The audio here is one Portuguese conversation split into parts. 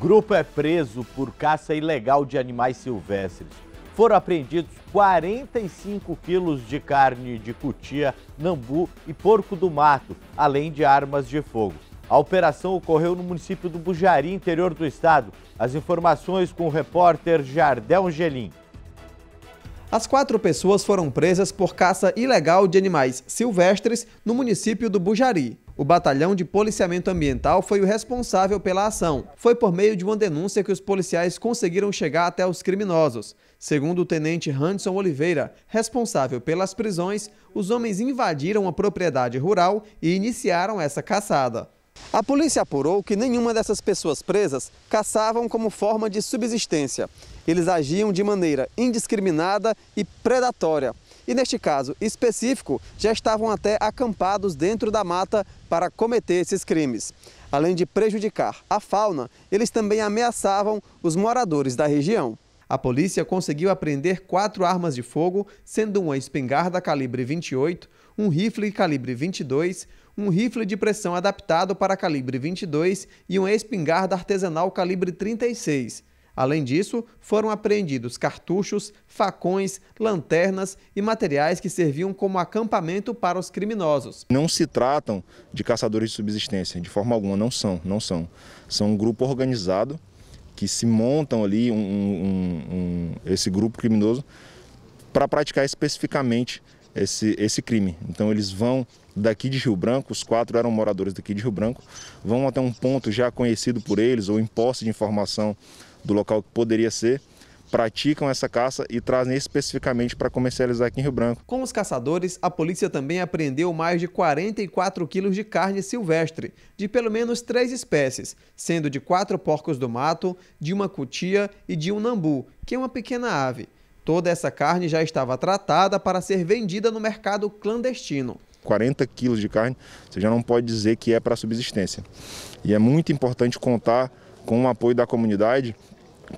Grupo é preso por caça ilegal de animais silvestres. Foram apreendidos 45 quilos de carne de cutia, nambu e porco do mato, além de armas de fogo. A operação ocorreu no município do Bujari, interior do estado. As informações com o repórter Jardel Angelim. As quatro pessoas foram presas por caça ilegal de animais silvestres no município do Bujari. O Batalhão de Policiamento Ambiental foi o responsável pela ação. Foi por meio de uma denúncia que os policiais conseguiram chegar até os criminosos. Segundo o tenente Hanson Oliveira, responsável pelas prisões, os homens invadiram a propriedade rural e iniciaram essa caçada. A polícia apurou que nenhuma dessas pessoas presas caçavam como forma de subsistência. Eles agiam de maneira indiscriminada e predatória e, neste caso específico, já estavam até acampados dentro da mata para cometer esses crimes. Além de prejudicar a fauna, eles também ameaçavam os moradores da região. A polícia conseguiu apreender quatro armas de fogo, sendo uma espingarda calibre 28, um rifle calibre 22, um rifle de pressão adaptado para calibre 22 e uma espingarda artesanal calibre 36. Além disso, foram apreendidos cartuchos, facões, lanternas e materiais que serviam como acampamento para os criminosos. Não se tratam de caçadores de subsistência, de forma alguma, não são, não são. São um grupo organizado que se montam ali, um, um, um, esse grupo criminoso, para praticar especificamente esse, esse crime. Então eles vão daqui de Rio Branco, os quatro eram moradores daqui de Rio Branco, vão até um ponto já conhecido por eles ou em posse de informação do local que poderia ser, praticam essa caça e trazem especificamente para comercializar aqui em Rio Branco. Com os caçadores, a polícia também apreendeu mais de 44 quilos de carne silvestre, de pelo menos três espécies, sendo de quatro porcos do mato, de uma cutia e de um nambu, que é uma pequena ave. Toda essa carne já estava tratada para ser vendida no mercado clandestino. 40 quilos de carne, você já não pode dizer que é para subsistência. E é muito importante contar com o apoio da comunidade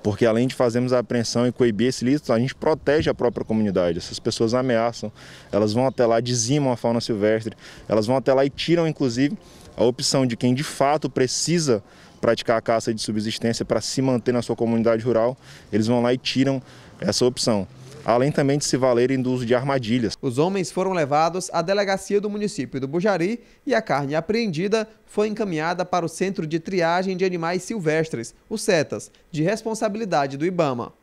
porque além de fazermos a apreensão e coibir esse lícito, a gente protege a própria comunidade. Essas pessoas ameaçam, elas vão até lá, dizimam a fauna silvestre, elas vão até lá e tiram, inclusive, a opção de quem de fato precisa praticar a caça de subsistência para se manter na sua comunidade rural, eles vão lá e tiram essa opção além também de se valerem do uso de armadilhas. Os homens foram levados à delegacia do município do Bujari e a carne apreendida foi encaminhada para o Centro de Triagem de Animais Silvestres, o CETAS, de responsabilidade do IBAMA.